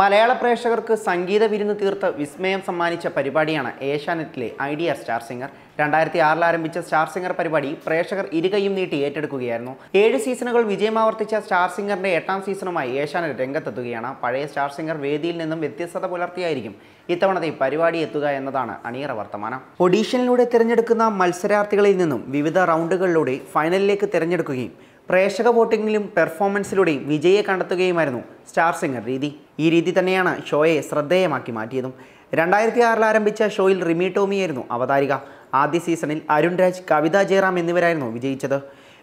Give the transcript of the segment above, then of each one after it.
മലയാള പ്രേക്ഷകർക്ക് സംഗീത വിരുന്ന് തീർത്ത് വിസ്മയം സമ്മാനിച്ച പരിപാടിയാണ് ഏഷ്യാനെറ്റിലെ ഐഡിയ സ്റ്റാർ സിംഗർ രണ്ടായിരത്തി ആറിൽ ആരംഭിച്ച സ്റ്റാർ സിംഗർ പരിപാടി പ്രേക്ഷകർ ഇരുകയും നീട്ടി ഏറ്റെടുക്കുകയായിരുന്നു ഏഴ് സീസണുകൾ വിജയമാവർത്തിച്ച സ്റ്റാർ സിംഗറിന്റെ എട്ടാം സീസണുമായി ഏഷ്യാനെറ്റ് രംഗത്തെത്തുകയാണ് പഴയ സ്റ്റാർ സിംഗർ വേദിയിൽ നിന്നും വ്യത്യസ്തത പുലർത്തിയായിരിക്കും ഇത്തവണത്തെ പരിപാടി എത്തുക എന്നതാണ് അണിയറ വർത്തമാനം ഒഡീഷനിലൂടെ തിരഞ്ഞെടുക്കുന്ന മത്സരാർത്ഥികളിൽ നിന്നും വിവിധ റൗണ്ടുകളിലൂടെ ഫൈനലിലേക്ക് തിരഞ്ഞെടുക്കുകയും പ്രേക്ഷക വോട്ടിങ്ങിലും പെർഫോമൻസിലൂടെയും വിജയെ കണ്ടെത്തുകയുമായിരുന്നു സ്റ്റാർ സിംഗർ രീതി ഈ രീതി തന്നെയാണ് ഷോയെ ശ്രദ്ധേയമാക്കി മാറ്റിയതും രണ്ടായിരത്തി ആറിൽ ആരംഭിച്ച ഷോയിൽ റിമി ടോമിയായിരുന്നു അവതാരിക ആദ്യ സീസണിൽ അരുൺ രാജ് കവിത ജയറാം എന്നിവരായിരുന്നു വിജയിച്ചത്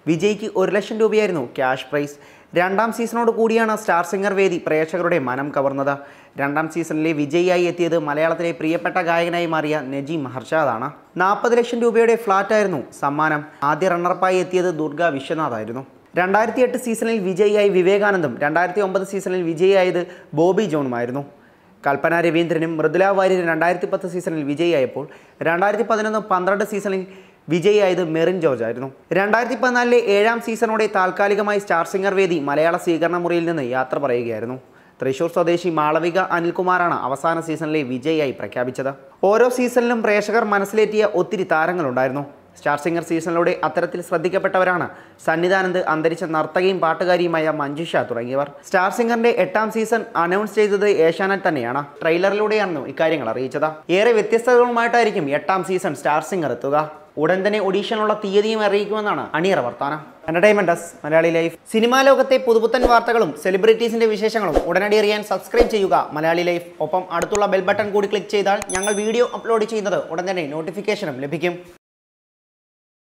വിജയ്ക്ക് ഒരു ലക്ഷം രൂപയായിരുന്നു ക്യാഷ് പ്രൈസ് രണ്ടാം സീസണോട് കൂടിയാണ് സ്റ്റാർ സിംഗർ വേദി പ്രേക്ഷകരുടെ മനം കവർന്നത് രണ്ടാം സീസണിലെ വിജയിയായി എത്തിയത് മലയാളത്തിലെ പ്രിയപ്പെട്ട ഗായകനായി മാറിയ നജീം മഹർഷാദാണ് നാൽപ്പത് ലക്ഷം രൂപയുടെ ഫ്ലാറ്റായിരുന്നു സമ്മാനം ആദ്യ റണ്ണറപ്പായി എത്തിയത് ദുർഗ വിശ്വനാഥായിരുന്നു രണ്ടായിരത്തി എട്ട് സീസണിൽ വിജയിയായി വിവേകാനന്ദും രണ്ടായിരത്തി ഒമ്പത് സീസണിൽ വിജയിയായത് ബോബി ജോണുമായിരുന്നു കൽപ്പന രവീന്ദ്രനും മൃദുല വാര്യനും രണ്ടായിരത്തി പത്ത് സീസണിൽ വിജയിയായപ്പോൾ രണ്ടായിരത്തി പതിനൊന്ന് പന്ത്രണ്ട് സീസണിൽ വിജയിയായത് മെറിൻ ജോർജ് ആയിരുന്നു രണ്ടായിരത്തി പതിനാലിലെ ഏഴാം സീസണോടെ താൽക്കാലികമായി സ്റ്റാർ സിംഗർ വേദി മലയാള സ്വീകരണ മുറിയിൽ നിന്ന് യാത്ര പറയുകയായിരുന്നു തൃശൂർ സ്വദേശി മാളവിക അനിൽകുമാറാണ് അവസാന സീസണിലെ വിജയിയായി പ്രഖ്യാപിച്ചത് ഓരോ സീസണിലും പ്രേക്ഷകർ മനസ്സിലേറ്റിയ ഒത്തിരി താരങ്ങളുണ്ടായിരുന്നു സ്റ്റാർ സിംഗർ സീസണിലൂടെ അത്തരത്തിൽ ശ്രദ്ധിക്കപ്പെട്ടവരാണ് സന്നിധാനത്ത് അന്തരിച്ച നർത്തകയും പാട്ടുകാരിയുമായ മഞ്ജുഷ തുടങ്ങിയവർ സ്റ്റാർ സിംഗറിന്റെ എട്ടാം സീസൺ അനൗൺസ് ചെയ്തത് ഏഷ്യാനെറ്റ് തന്നെയാണ് ട്രെയിലറിലൂടെയായിരുന്നു ഇക്കാര്യങ്ങൾ അറിയിച്ചത് ഏറെ വ്യത്യസ്തകളുമായിട്ടായിരിക്കും എട്ടാം സീസൺ സ്റ്റാർ സിംഗർ എത്തുക ഉടൻ തന്നെ ഒഡീഷനുള്ള തീയതിയും അറിയിക്കുമെന്നാണ് അണിയറ വർത്താനം എന്റർടൈൻമെന്റ് മലയാളി ലൈഫ് സിനിമാ ലോകത്തെ പുതുപുത്തൻ വാർത്തകളും സെലിബ്രിറ്റീസിന്റെ വിശേഷങ്ങളും ഉടനടി അറിയാൻ സബ്സ്ക്രൈബ് ചെയ്യുക മലയാളി ലൈഫ് ഒപ്പം അടുത്തുള്ള ബെൽ ബട്ടൺ കൂടി ക്ലിക്ക് ചെയ്താൽ ഞങ്ങൾ വീഡിയോ അപ്ലോഡ് ചെയ്യുന്നത് ഉടൻ തന്നെ നോട്ടിഫിക്കേഷനും ലഭിക്കും